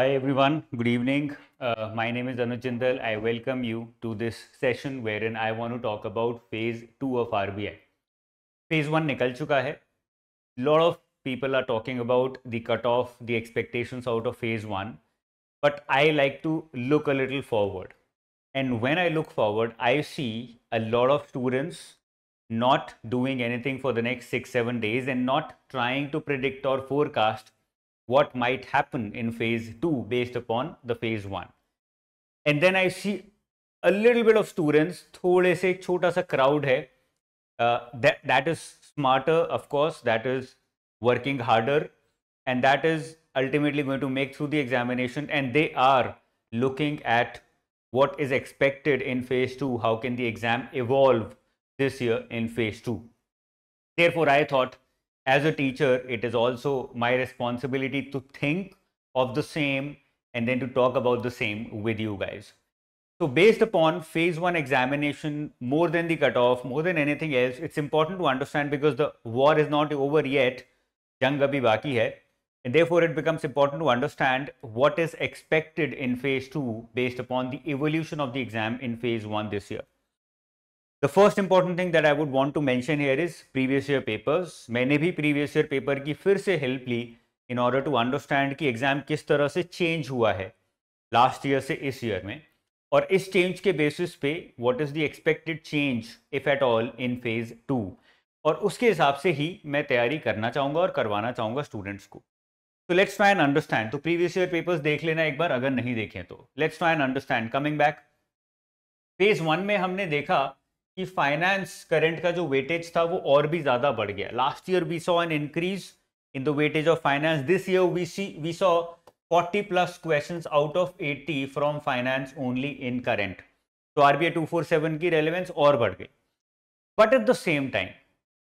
Hi everyone, good evening. Uh, my name is Anuj Jindal. I welcome you to this session wherein I want to talk about phase 2 of RBI. Phase 1 nikal chuka hai. Lot of people are talking about the cutoff, the expectations out of phase 1. But I like to look a little forward. And when I look forward, I see a lot of students not doing anything for the next 6-7 days and not trying to predict or forecast what might happen in phase two based upon the phase one. And then I see a little bit of students, थोड़े से छोटा सा crowd है. Uh, that, that is smarter, of course, that is working harder, and that is ultimately going to make through the examination. And they are looking at what is expected in phase two, how can the exam evolve this year in phase two. Therefore, I thought as a teacher, it is also my responsibility to think of the same and then to talk about the same with you guys. So based upon phase one examination, more than the cutoff, more than anything else, it's important to understand because the war is not over yet. Jung abhi baki hai. And therefore, it becomes important to understand what is expected in phase two based upon the evolution of the exam in phase one this year. The first important thing that I would want to mention here is previous year papers मैंने भी previous year paper की फिर से help ली in order to understand कि exam किस तरह से चेंज हुआ है लास्ट ईयर से इस ईयर में और इस चेंज के बेसिस पे what is the expected change if at all in phase two और उसके हिसाब से ही मैं तैयारी करना चाहूँगा और करवाना चाहूँगा स्टूडेंट्स को तो लेट्स ट्राई एंड अंडरस्टैंड तो प्रीवियस ईयर पेपर्स देख लेना एक बार अगर नहीं देखें तो let's try and understand coming back phase one में हमने देखा कि फाइनेंस करंट का जो वेटेज था वो और भी ज़्यादा बढ़ गया last year we saw an increase in the weightage of finance this year we see we saw 40 plus questions out of 80 from finance only in current. तो आरबीआई टू फोर सेवन की relevance और बढ़ गई but at the same time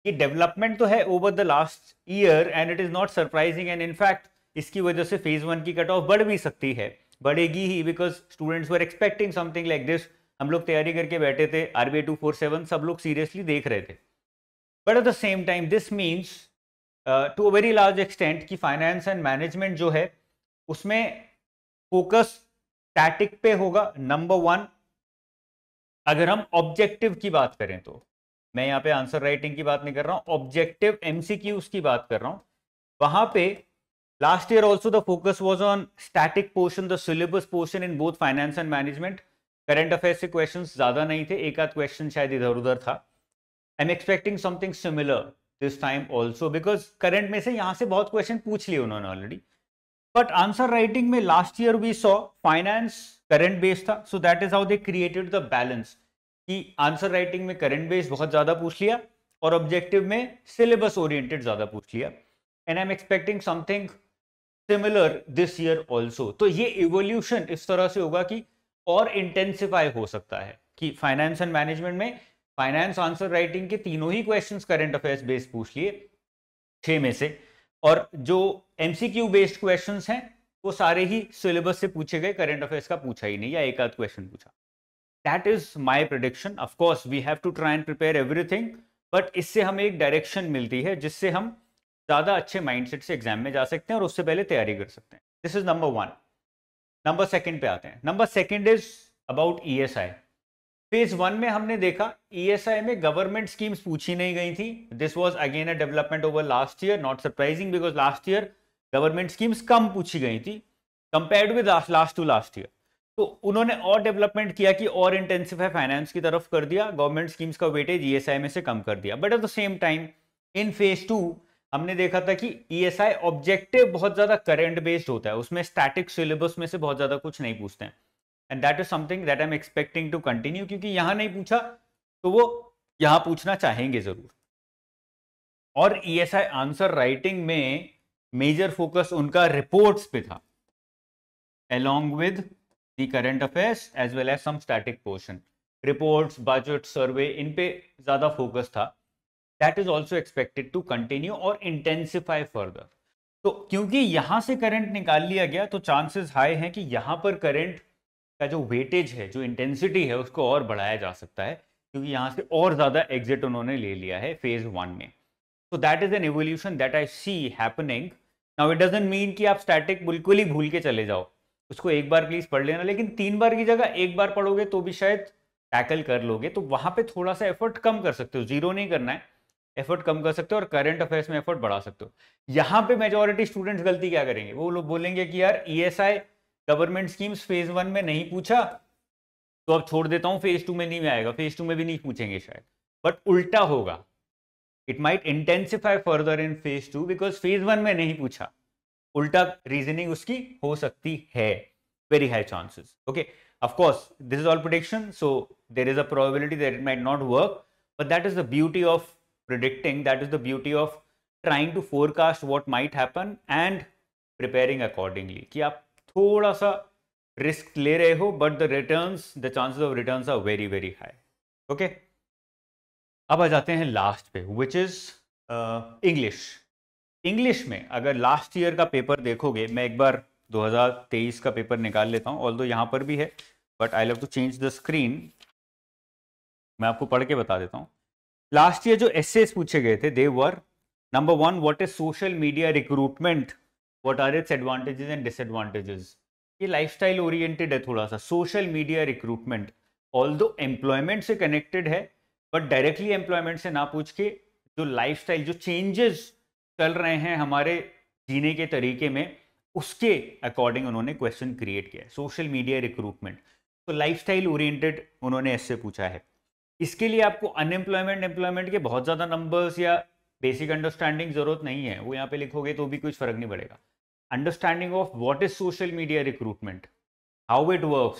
ये development तो है over the last year and it is not surprising and in fact इसकी वजह से फेज वन की कट ऑफ बढ़ भी सकती है बढ़ेगी ही because students were expecting something like this हम लोग तैयारी करके बैठे थे R B two four seven सब लोग सीरियसली देख रहे थे but at the same time this means to a very large extent कि फाइनेंस एंड मैनेजमेंट जो है उसमें फोकस स्टैटिक पे होगा नंबर वन अगर हम ऑब्जेक्टिव की बात करें तो मैं यहाँ पे आंसर राइटिंग की बात नहीं कर रहा हूँ ऑब्जेक्टिव एमसीक्यूज की बात कर रहा हूँ वहां पे last year also the focus was on static portion the syllabus portion in both finance and management current affair से क्वेश्चन ज्यादा नहीं थे एक आध क्वेश्चन शायद इधर उधर था I am expecting something similar this time also because current में से यहाँ से बहुत क्वेश्चन पूछ लिए उन्होंने ऑलरेडी बट आंसर राइटिंग में last year we saw finance current based था so that is how they created the balance कि आंसर राइटिंग में करेंट बेस्ड बहुत ज्यादा पूछ लिया और ऑब्जेक्टिव में सिलेबस ओरिएंटेड ज्यादा पूछ लिया and I am expecting something similar this year also तो ये इवोल्यूशन इस तरह से होगा कि और इंटेंसिफाई हो सकता है कि फाइनेंस एंड मैनेजमेंट में फाइनेंस आंसर राइटिंग के तीनों ही क्वेश्चंस करंट अफेयर्स बेस्ड पूछ लिए छह में से और जो एमसीक्यू बेस्ड क्वेश्चंस हैं वो सारे ही सिलेबस से पूछे गए करंट अफेयर्स का पूछा ही नहीं या एक आध क्वेश्चन पूछा that is my prediction of course we have to try and prepare everything but इससे हमें एक डायरेक्शन मिलती है जिससे हम ज़्यादा अच्छे माइंडसेट से एग्जाम में जा सकते हैं और उससे पहले तैयारी कर सकते हैं this is number one number second पे आते हैं number second is about ESI phase one में हमने देखा ईएसआई e में गवर्नमेंट स्कीम्स पूछी नहीं गई थी this was again a development over last year not surprising because last year government schemes कम पूछी गई थी compared with last to last year तो उन्होंने और डेवलपमेंट किया कि और इंटेंसिव है फाइनेंस की तरफ कर दिया गवर्नमेंट स्कीम्स का वेटेज ईएसआई e में से कम कर दिया but at the same time in phase two हमने देखा था कि ई एस आई ऑब्जेक्टिव बहुत ज्यादा करेंट बेस्ड होता है उसमें स्टैटिक सिलेबस में से बहुत ज्यादा कुछ नहीं पूछते हैं and that is something that I am expecting to continue क्योंकि यहां नहीं पूछा तो वो यहां पूछना चाहेंगे जरूर और E S I answer writing में मेजर फोकस उनका रिपोर्ट्स पे था along with the current affairs as well as some static portion reports budget survey इन पे ज़्यादा फोकस था that is also expected to continue और इंटेंसिफाई फर्दर तो क्योंकि यहाँ से करंट निकाल लिया गया तो चांसेस हाई हैं कि यहाँ पर करंट का जो वेटेज है जो इंटेंसिटी है उसको और बढ़ाया जा सकता है क्योंकि यहाँ से और ज़्यादा एग्जिट उन्होंने ले लिया है फेज वन में तो that is an evolution that I see happening now it doesn't mean कि आप स्टैटिक बिल्कुल ही भूल के चले जाओ उसको एक बार प्लीज पढ़ लेना लेकिन तीन बार की जगह एक बार पढ़ोगे तो भी शायद टैकल कर लोगे तो वहां पर थोड़ा सा एफर्ट कम कर सकते हो जीरो नहीं करना है एफर्ट कम कर सकते हो और करंट अफेयर्स में एफर्ट बढ़ा सकते हो यहां पे मेजोरिटी स्टूडेंट्स गलती क्या करेंगे वो लोग बोलेंगे कि यार ESI government schemes phase one में नहीं पूछा तो अब छोड़ देता हूं फेज टू में नहीं आएगा फेज टू में भी नहीं पूछेंगे शायद बट उल्टा होगा it might intensify further in phase two because phase one में नहीं पूछा उल्टा रीजनिंग उसकी हो सकती है very high chances okay of course this is all prediction so there is a probability that it might not work but that is the beauty of predicting that is the beauty of trying to forecast what might happen and preparing accordingly कि आप थोड़ा सा risk ले रहे हो but the returns the chances of returns are very very high okay अब आ जाते हैं लास्ट पे विच इज इंग्लिश इंग्लिश में अगर लास्ट ईयर का पेपर देखोगे मैं एक बार 2023 का पेपर निकाल लेता हूँ ऑल दो यहाँ पर भी है but I love to change the screen मैं आपको पढ़ के बता देता हूँ लास्ट ईयर जो एस पूछे गए थे they were number one what is social media recruitment what are its advantages and disadvantages ये लाइफस्टाइल ओरिएंटेड है थोड़ा सा social media recruitment although employment से कनेक्टेड है बट डायरेक्टली एम्प्लॉयमेंट से ना पूछ के जो स्टाइल जो चेंजेस चल रहे हैं हमारे जीने के तरीके में उसके अकॉर्डिंग उन्होंने क्वेश्चन क्रिएट किया है सोशल मीडिया रिक्रूटमेंट तो स्टाइल ओरिएंटेड उन्होंने ऐसे पूछा है इसके लिए आपको अनएम्प्लॉयमेंट एम्प्लॉयमेंट के बहुत ज्यादा नंबर्स या बेसिक अंडरस्टैंडिंग जरूरत नहीं है वो यहाँ पे लिखोगे तो भी कुछ फर्क नहीं पड़ेगा understanding of what is social media recruitment how it work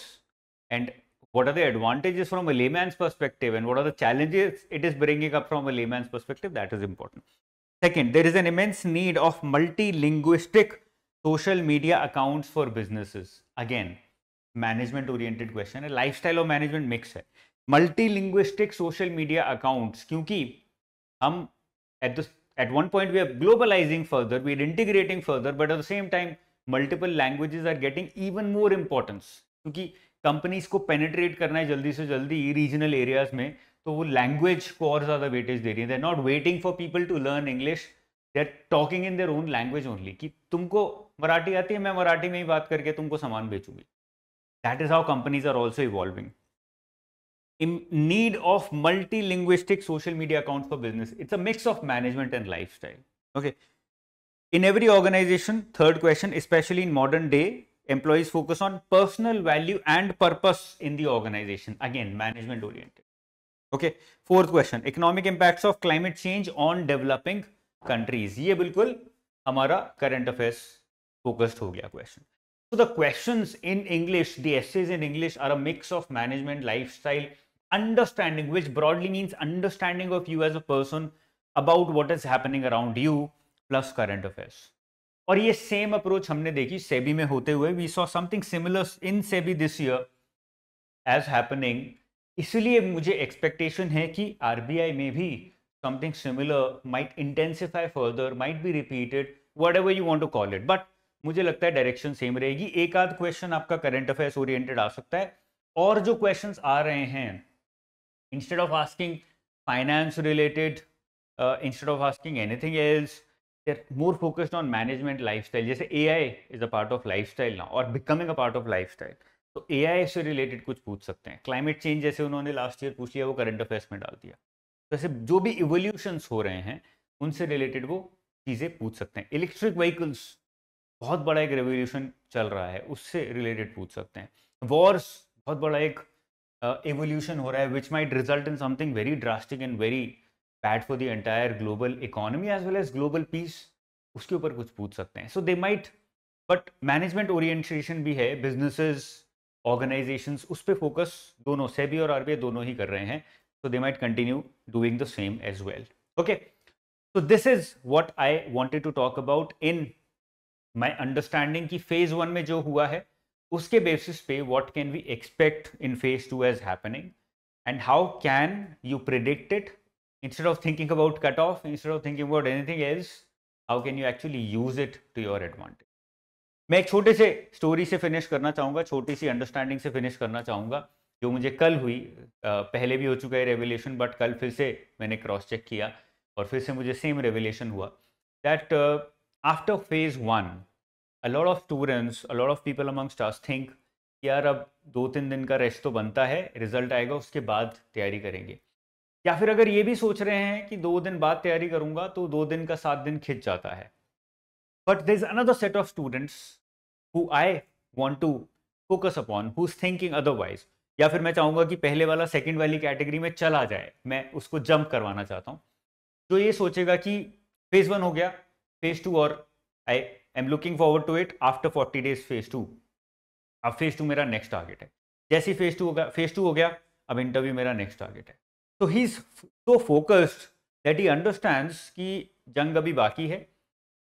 and what are the advantages from a layman perspective and what are the challenges it is bringing up from a layman perspective that is important second there is an immense need of multi social media accounts for businesses again management oriented question है life style और management mix है multilinguistic social media accounts क्योंकि हम at the at one point we are globalizing further we are integrating further but at the same time multiple languages are getting even more importance क्योंकि companies को penetrate करना है जल्दी से जल्दी regional areas में तो वो लैंग्वेज को और ज्यादा वेटेज दे रही है they are not waiting for people to learn English they are talking in their own language only कि तुमको मराठी आती है मैं मराठी में ही बात करके तुमको सामान बेचूंगी that is how companies are also evolving in need of multilingualistic social media accounts for business. It's a mix of management and lifestyle. Okay. In every organization, third question, especially in modern day, employees focus on personal value and purpose in the organization. Again, management oriented. Okay. Fourth question, economic impacts of climate change on developing countries. Ye bilkul, हमारा current affairs focused हो गया question. So the questions in English, the essays in English are a mix of management, lifestyle, understanding which broadly means understanding of you as a person about what is happening around you plus current affairs और ये same approach हमने देखी सेबी में होते हुए we saw something similar in SEBI this year as happening इसलिए मुझे expectation है कि आरबीआई में भी something similar might intensify further might be repeated whatever you want to call it but मुझे लगता है डायरेक्शन सेम रहेगी एक आध क्वेश्चन आपका करेंट अफेयर्स ओरिएंटेड आ सकता है और जो क्वेश्चन आ रहे हैं instead of asking finance related uh, instead of asking anything else they're more focused on management lifestyle jaise AI is a part of lifestyle now or becoming a part of lifestyle तो AI से related कुछ पूछ सकते हैं climate change जैसे उन्होंने last year पूछ लिया वो current affairs में डाल दिया जैसे जो भी evolutions हो रहे हैं उनसे related वो चीज़ें पूछ सकते हैं electric vehicles बहुत बड़ा एक रेवोल्यूशन चल रहा है उससे रिलेटेड पूछ सकते हैं वॉर्स बहुत बड़ा एक एवोल्यूशन uh, हो रहा है which might result in something very drastic and very bad for the entire global economy as well as global peace उसके ऊपर कुछ पूछ सकते हैं so they might but management orientation भी है बिजनेसेस ऑर्गेनाइजेशन उस पर फोकस दोनों सेबी और आरबीआई दोनों ही कर रहे हैं so they might continue doing the same as well okay so this is what I wanted to talk about in my understanding की फेज वन में जो हुआ है उसके बेसिस पे what can we expect in phase two as happening and how can you predict it instead of thinking about cut off instead of thinking about anything else how can you actually use it to your advantage मैं एक छोटे से story से finish करना चाहूँगा छोटी सी understanding से finish करना चाहूँगा जो मुझे कल हुई पहले भी हो चुका है रेवोल्यूशन बट कल फिर से मैंने क्रॉस चेक किया और फिर से मुझे सेम रेवल्यूशन हुआ that after phase one a lot of students, a lot of people amongst us think यार अब दो तीन दिन का रेस्ट तो बनता है रिजल्ट आएगा उसके बाद तैयारी करेंगे या फिर अगर ये भी सोच रहे हैं कि दो दिन बाद तैयारी करूंगा तो दो दिन का सात दिन खिंच जाता है but there is another set of students who I want to focus upon who is thinking otherwise या फिर मैं चाहूंगा कि पहले वाला सेकेंड वाली कैटेगरी में चला जाए मैं उसको जंप करवाना चाहता हूँ जो ये सोचेगा कि फेज वन हो गया फेज टू और I I am looking forward to it after forty days phase two अब फेज टू मेरा नेक्स्ट टारगेट है जैसे ही फेज टू हो गया फेज टू हो गया अब इंटरव्यू मेरा नेक्स्ट टारगेट है तो he is so focused that he understands कि जंग अभी बाकी है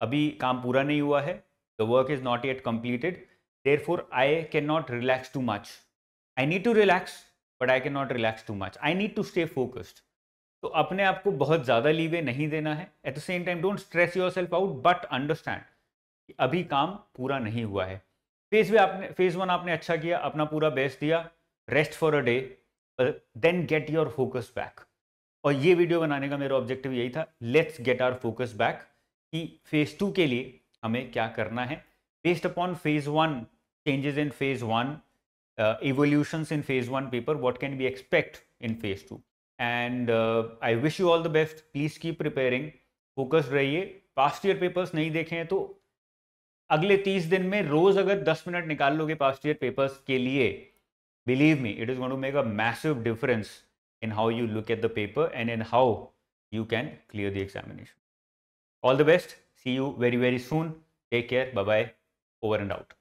अभी काम पूरा नहीं हुआ है the work is not yet completed therefore I can not relax too much I need to relax but I can not relax too much I need to stay focused तो अपने आप को बहुत ज़्यादा लीवे नहीं देना है at the same time don't stress yourself out but understand अभी काम पूरा नहीं हुआ है फेज वे आपने फेज वन आपने अच्छा किया अपना पूरा बेस्ट दिया rest for a day then get your focus back और ये वीडियो बनाने का मेरा ऑब्जेक्टिव यही था let's get our focus back कि फेज टू के लिए हमें क्या करना है based upon phase one changes in phase one evolution in phase one paper what can be expect in phase two and I wish you all the best please keep preparing focus रहिए past year papers नहीं देखे हैं तो अगले तीस दिन में रोज अगर दस मिनट निकाल लोगे पास्ट ईयर पेपर्स के लिए believe me it is to make a massive difference in how you look at the paper and in how you can clear the examination all the best see you very very soon take care bye bye over and out